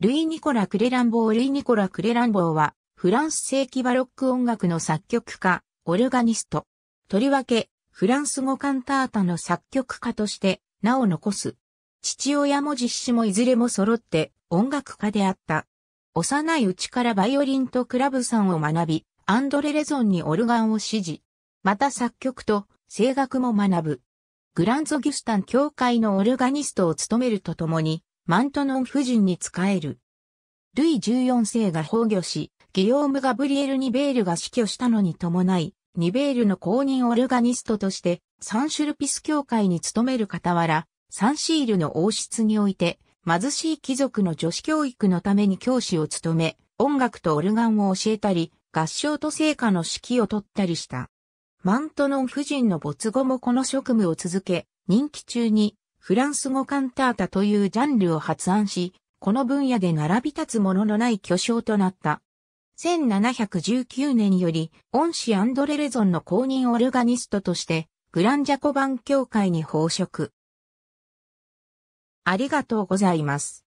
ルイ・ニコラ・クレランボールイ・ニコラ・クレランボーは、フランス世紀バロック音楽の作曲家、オルガニスト。とりわけ、フランス語カンタータの作曲家として、名を残す。父親も実子もいずれも揃って音楽家であった。幼いうちからバイオリンとクラブさんを学び、アンドレ・レゾンにオルガンを指示。また作曲と声楽も学ぶ。グランゾギュスタン教会のオルガニストを務めるとともに、マントノン夫人に仕える。ルイ14世が崩御し、ギヨーム・ガブリエル・ニベールが死去したのに伴い、ニベールの公認オルガニストとして、サンシュルピス教会に勤める傍ら、サンシールの王室において、貧しい貴族の女子教育のために教師を務め、音楽とオルガンを教えたり、合唱と聖歌の指揮を取ったりした。マントノン夫人の没後もこの職務を続け、任期中にフランス語カンタータというジャンルを発案し、この分野で並び立つもののない巨匠となった。1719年より、恩師アンドレレゾンの公認オルガニストとして、グランジャコバン協会に奉職。ありがとうございます。